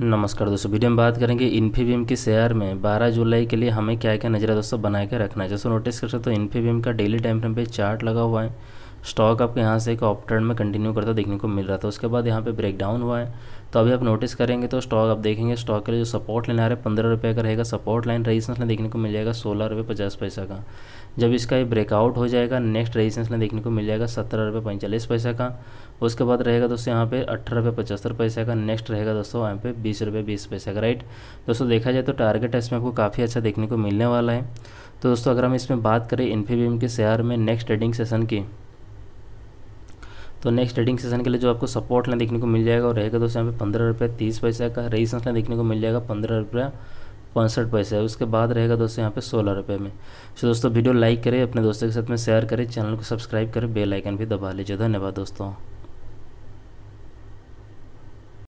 नमस्कार दोस्तों वीडियो में बात करेंगे इन्फीबीम के शेयर में 12 जुलाई के लिए हमें क्या क्या नजर दोस्तों बनाए के रखना है जैसे नोटिस कर सकते हो तो इन्फीबीम का डेली टाइम फ्रेम पे चार्ट लगा हुआ है स्टॉक आपको यहाँ से एक ऑप ट्रेंड में कंटिन्यू करता देखने को मिल रहा था उसके बाद यहाँ पे ब्रेक डाउन हुआ है तो अभी आप नोटिस करेंगे तो स्टॉक आप देखेंगे स्टॉक के लिए जो सपोर्ट लाइन आ रहा है पंद्रह रुपये का रहेगा सपोर्ट लाइन रेजिस्टेंस में देखने को मिल जाएगा सोलह रुपये पचास पैसा का जब इसका ये ब्रेकआउट हो जाएगा नेक्स्ट रेजिस्टेंस में देखने को मिल जाएगा सत्रह रुपये पैंतालीस पैसा का उसके बाद रहेगा दोस्तों यहाँ पे अट्ठारह रुपये पचहत्तर पैसा का नेक्स्ट रहेगा दोस्तों यहाँ पे बीस रुपये बीस पैसा का राइट दोस्तों देखा जाए तो टारगेट इसमें आपको काफ़ी अच्छा देखने को मिलने वाला है तो दोस्तों अगर हम इसमें बात करें इन्फीबीम के शेयर में नेक्स्ट ट्रेडिंग सेशन की तो नेक्स्ट ट्रेडिंग सेशन के लिए जो आपको सपोर्ट लाइन देखने को मिल जाएगा और रहेगा दोस्तों यहाँ पे पंद्रह रुपये तीस पैसे का रेजिस्टेंस लाइन देखने को मिल जाएगा पंद्रह रुपये पैंसठ पैसे है उसके बाद रहेगा दोस्तों यहाँ पे सोलह रुपये में तो दोस्तों वीडियो लाइक करें अपने दोस्तों के साथ में शेयर करें चैनल को सब्सक्राइब करें बेल आइकन भी दबा लीजिए धन्यवाद दोस्तों